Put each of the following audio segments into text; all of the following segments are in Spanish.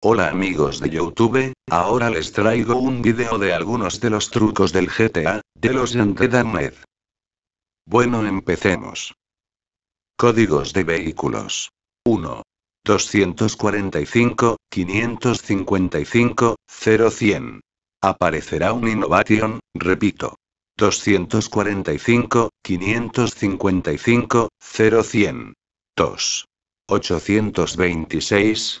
Hola amigos de Youtube, ahora les traigo un video de algunos de los trucos del GTA, de los Med. Bueno empecemos. Códigos de vehículos. 1. 245, 555, 0100. Aparecerá un Innovation, repito. 245, 555, 0100. 2. 826,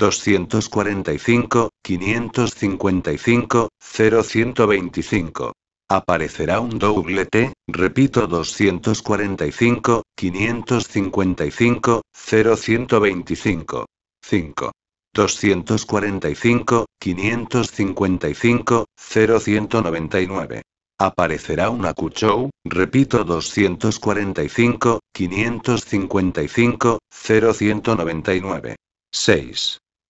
245, 555, 0125. Aparecerá un doble repito 245, 555, 0125. 5. 245, 555, 0199. Aparecerá un Akuchou, repito 245, 555, 0199. 6.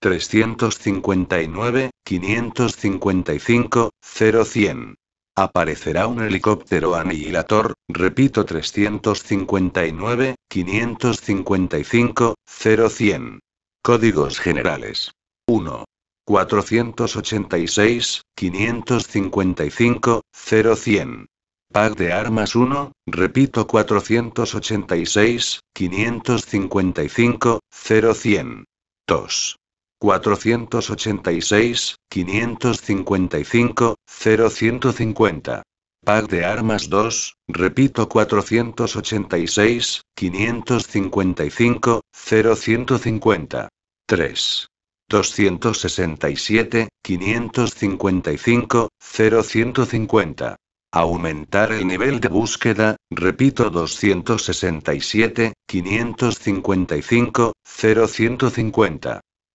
359, 555, 0100. Aparecerá un helicóptero anihilator repito 359, 555, 0100. Códigos generales. 1. 486, 555, 0100. Pack de armas 1, repito 486, 555, 0100. 2. 486, 555, 0150. Pack de armas 2, repito 486, 555, 0150. 3. 267, 555, 0150. Aumentar el nivel de búsqueda, repito 267, 555, 0150.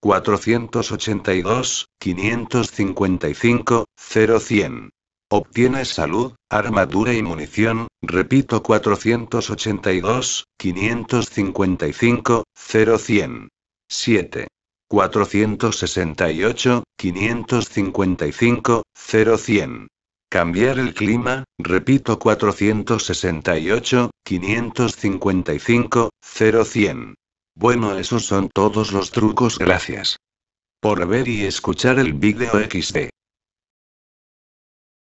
482, 555, 0100. Obtienes salud, armadura y munición, repito 482, 555, 0100. 7. 468, 555, 0100. Cambiar el clima, repito 468, 555, 0100. Bueno, esos son todos los trucos, gracias. Por ver y escuchar el video XD.